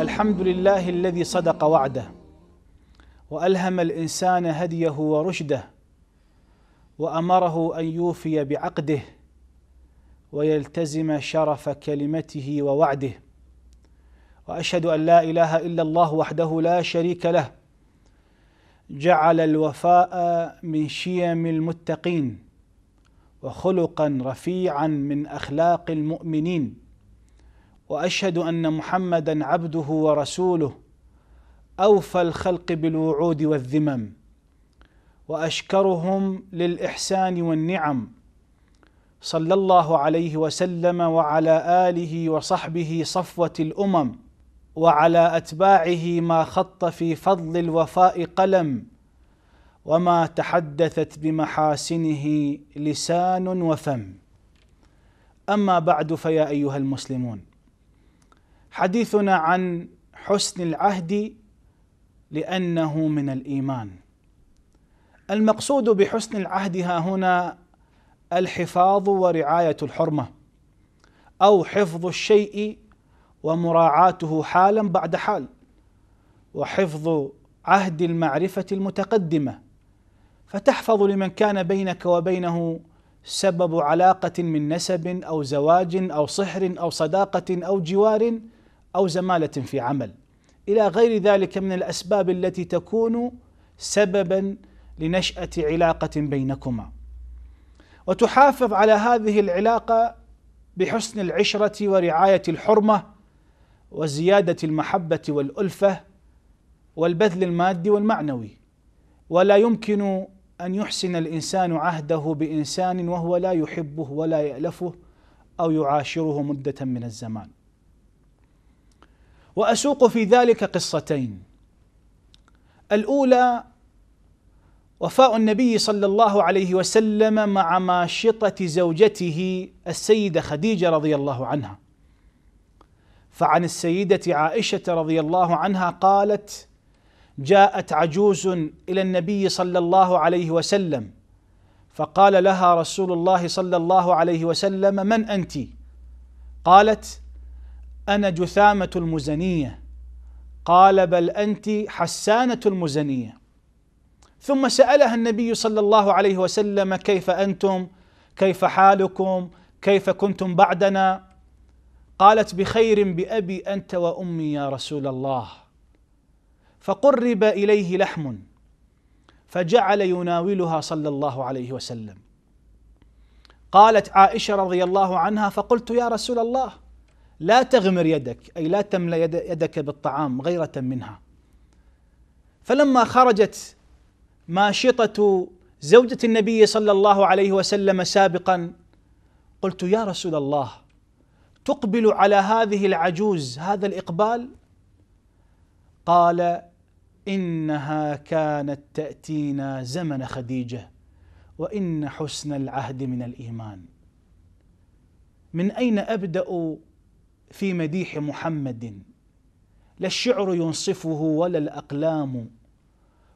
الحمد لله الذي صدق وعده والهم الانسان هديه ورشده وامره ان يوفي بعقده ويلتزم شرف كلمته ووعده واشهد ان لا اله الا الله وحده لا شريك له جعل الوفاء من شيم المتقين وخلقا رفيعا من اخلاق المؤمنين واشهد ان محمدا عبده ورسوله اوفى الخلق بالوعود والذمم واشكرهم للاحسان والنعم صلى الله عليه وسلم وعلى اله وصحبه صفوه الامم وعلى اتباعه ما خط في فضل الوفاء قلم وما تحدثت بمحاسنه لسان وفم اما بعد فيا ايها المسلمون حديثنا عن حسن العهد لانه من الايمان المقصود بحسن العهد ها هنا الحفاظ ورعايه الحرمه او حفظ الشيء ومراعاته حالا بعد حال وحفظ عهد المعرفه المتقدمه فتحفظ لمن كان بينك وبينه سبب علاقه من نسب او زواج او صهر او صداقه او جوار او زماله في عمل الى غير ذلك من الاسباب التي تكون سببا لنشاه علاقه بينكما وتحافظ على هذه العلاقه بحسن العشره ورعايه الحرمه وزياده المحبه والالفه والبذل المادي والمعنوي ولا يمكن ان يحسن الانسان عهده بانسان وهو لا يحبه ولا يالفه او يعاشره مده من الزمان واسوق في ذلك قصتين الاولى وفاء النبي صلى الله عليه وسلم مع ماشطه زوجته السيده خديجه رضي الله عنها فعن السيده عائشه رضي الله عنها قالت جاءت عجوز الى النبي صلى الله عليه وسلم فقال لها رسول الله صلى الله عليه وسلم من انت قالت انا جثامه المزنيه قال بل انت حسانه المزنيه ثم سالها النبي صلى الله عليه وسلم كيف انتم كيف حالكم كيف كنتم بعدنا قالت بخير بأبي أنت وأمي يا رسول الله فقرب إليه لحم فجعل يناولها صلى الله عليه وسلم قالت عائشة رضي الله عنها فقلت يا رسول الله لا تغمر يدك أي لا تملأ يدك بالطعام غيرة منها فلما خرجت ماشطة زوجة النبي صلى الله عليه وسلم سابقا قلت يا رسول الله تقبل على هذه العجوز هذا الاقبال قال انها كانت تاتينا زمن خديجه وان حسن العهد من الايمان من اين ابدا في مديح محمد لا الشعر ينصفه ولا الاقلام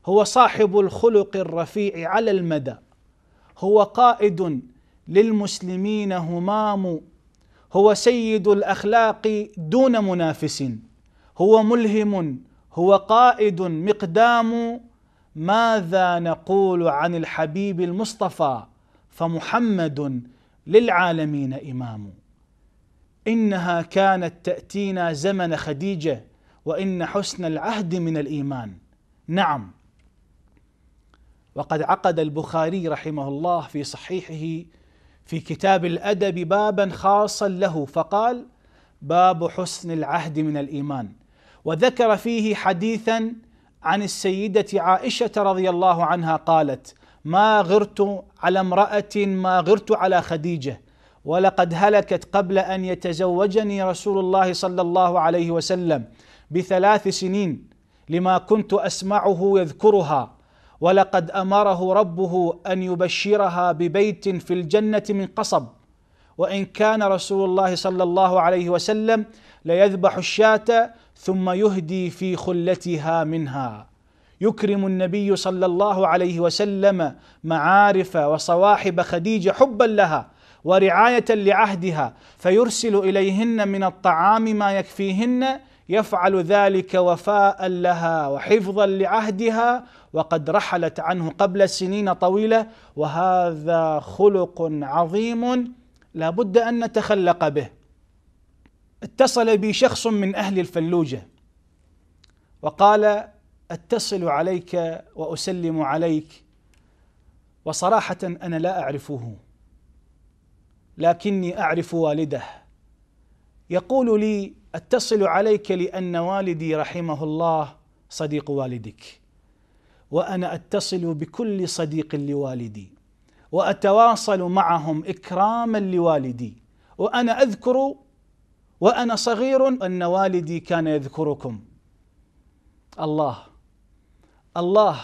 هو صاحب الخلق الرفيع على المدى هو قائد للمسلمين همام هو سيد الاخلاق دون منافس هو ملهم هو قائد مقدام ماذا نقول عن الحبيب المصطفى فمحمد للعالمين امام انها كانت تاتينا زمن خديجه وان حسن العهد من الايمان نعم وقد عقد البخاري رحمه الله في صحيحه في كتاب الادب بابا خاصا له فقال باب حسن العهد من الايمان وذكر فيه حديثا عن السيده عائشه رضي الله عنها قالت ما غرت على امراه ما غرت على خديجه ولقد هلكت قبل ان يتزوجني رسول الله صلى الله عليه وسلم بثلاث سنين لما كنت اسمعه يذكرها ولقد امره ربه ان يبشرها ببيت في الجنه من قصب وان كان رسول الله صلى الله عليه وسلم ليذبح الشاة ثم يهدي في خلتها منها يكرم النبي صلى الله عليه وسلم معارف وصواحب خديجه حبا لها ورعايه لعهدها فيرسل اليهن من الطعام ما يكفيهن يفعل ذلك وفاء لها وحفظا لعهدها وقد رحلت عنه قبل سنين طويله وهذا خلق عظيم لا بد ان نتخلق به اتصل بي شخص من اهل الفلوجه وقال اتصل عليك واسلم عليك وصراحه انا لا اعرفه لكني اعرف والده يقول لي اتصل عليك لان والدي رحمه الله صديق والدك وانا اتصل بكل صديق لوالدي واتواصل معهم اكراما لوالدي وانا اذكر وانا صغير ان والدي كان يذكركم الله الله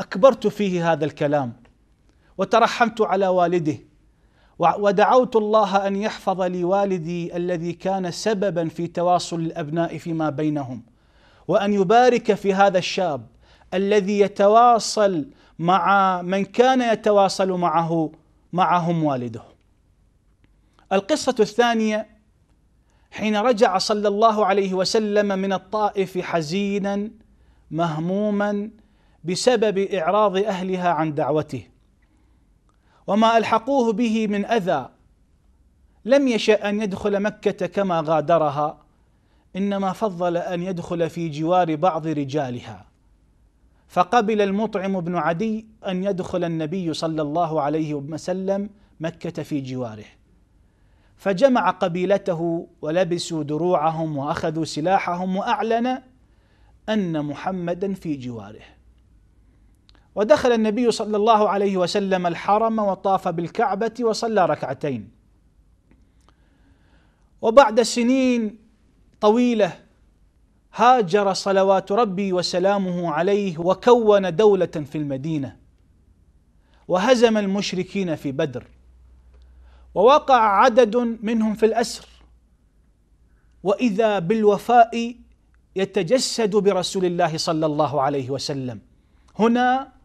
اكبرت فيه هذا الكلام وترحمت على والده ودعوت الله ان يحفظ لي والدي الذي كان سببا في تواصل الابناء فيما بينهم وان يبارك في هذا الشاب الذي يتواصل مع من كان يتواصل معه معهم والده. القصه الثانيه حين رجع صلى الله عليه وسلم من الطائف حزينا مهموما بسبب اعراض اهلها عن دعوته وما الحقوه به من اذى لم يشا ان يدخل مكه كما غادرها انما فضل ان يدخل في جوار بعض رجالها فقبل المطعم بن عدي ان يدخل النبي صلى الله عليه وسلم مكه في جواره فجمع قبيلته ولبسوا دروعهم واخذوا سلاحهم واعلن ان محمدا في جواره ودخل النبي صلى الله عليه وسلم الحرم وطاف بالكعبة وصلى ركعتين وبعد سنين طويلة هاجر صلوات ربي وسلامه عليه وكون دولة في المدينة وهزم المشركين في بدر ووقع عدد منهم في الأسر وإذا بالوفاء يتجسد برسول الله صلى الله عليه وسلم هنا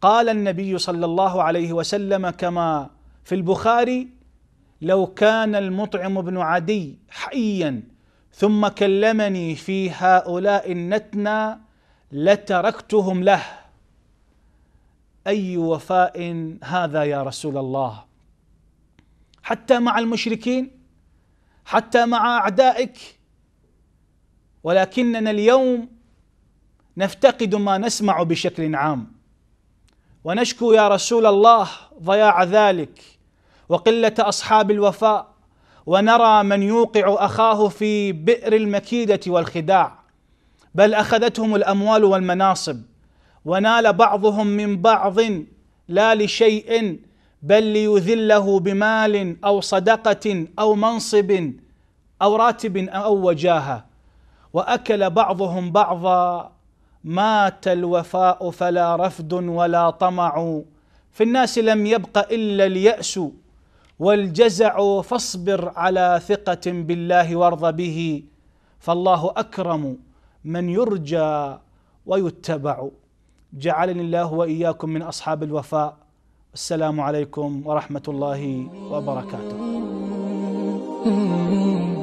قال النبي صلى الله عليه وسلم كما في البخاري لو كان المطعم بن عدي حيا ثم كلمني في هؤلاء النتنى لتركتهم له اي وفاء هذا يا رسول الله حتى مع المشركين حتى مع اعدائك ولكننا اليوم نفتقد ما نسمع بشكل عام ونشكو يا رسول الله ضياع ذلك وقله اصحاب الوفاء ونرى من يوقع اخاه في بئر المكيده والخداع بل اخذتهم الاموال والمناصب ونال بعضهم من بعض لا لشيء بل ليذله بمال او صدقه او منصب او راتب او وجاهه واكل بعضهم بعضا مات الوفاء فلا رفد ولا طمع في الناس لم يبق الا الياس والجزع فاصبر على ثقه بالله وارض به فالله اكرم من يرجى ويتبع جعلني الله واياكم من اصحاب الوفاء السلام عليكم ورحمه الله وبركاته mm-hmm.